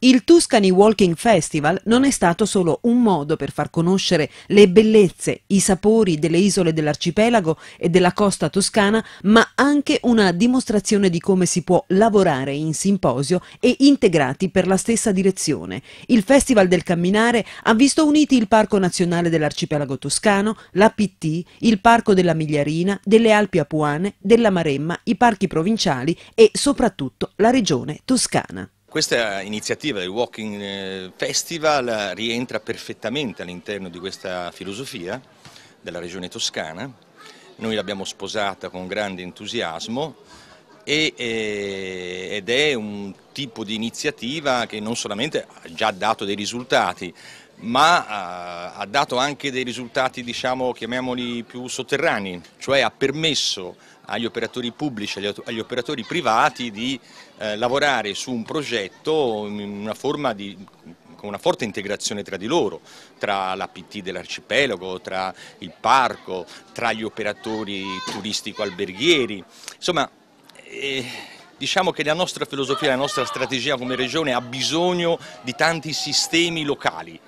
Il Tuscany Walking Festival non è stato solo un modo per far conoscere le bellezze, i sapori delle isole dell'arcipelago e della costa toscana, ma anche una dimostrazione di come si può lavorare in simposio e integrati per la stessa direzione. Il Festival del Camminare ha visto uniti il Parco Nazionale dell'Arcipelago Toscano, la PT, il Parco della Migliarina, delle Alpi Apuane, della Maremma, i parchi provinciali e soprattutto la regione toscana. Questa iniziativa del Walking eh, Festival rientra perfettamente all'interno di questa filosofia della regione toscana, noi l'abbiamo sposata con grande entusiasmo eh, ed è un tipo di iniziativa che non solamente ha già dato dei risultati, ma eh, ha dato anche dei risultati, diciamo, chiamiamoli più sotterranei, cioè ha permesso agli operatori pubblici, agli operatori privati di eh, lavorare su un progetto in una forma di con una forte integrazione tra di loro, tra l'APT dell'arcipelago, tra il parco, tra gli operatori turistico-alberghieri, insomma eh, diciamo che la nostra filosofia, la nostra strategia come regione ha bisogno di tanti sistemi locali,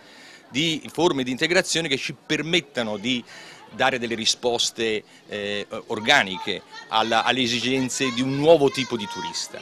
di forme di integrazione che ci permettano di dare delle risposte eh, organiche alla, alle esigenze di un nuovo tipo di turista.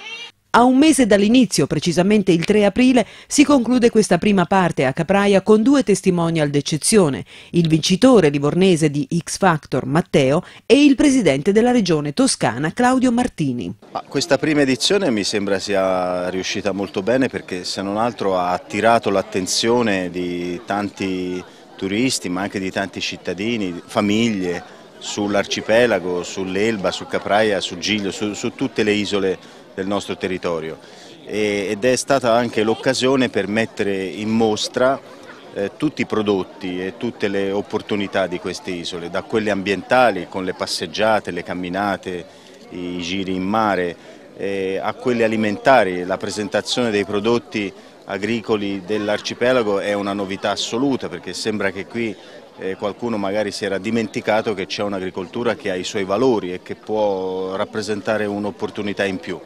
A un mese dall'inizio, precisamente il 3 aprile, si conclude questa prima parte a Capraia con due testimonial d'eccezione, il vincitore livornese di X Factor Matteo e il presidente della regione toscana Claudio Martini. Questa prima edizione mi sembra sia riuscita molto bene perché se non altro ha attirato l'attenzione di tanti turisti ma anche di tanti cittadini, famiglie sull'arcipelago, sull'Elba, su Capraia, su Giglio, su, su tutte le isole del nostro territorio ed è stata anche l'occasione per mettere in mostra eh, tutti i prodotti e tutte le opportunità di queste isole, da quelle ambientali con le passeggiate, le camminate, i giri in mare, a quelle alimentari, la presentazione dei prodotti agricoli dell'arcipelago è una novità assoluta perché sembra che qui eh, qualcuno magari si era dimenticato che c'è un'agricoltura che ha i suoi valori e che può rappresentare un'opportunità in più.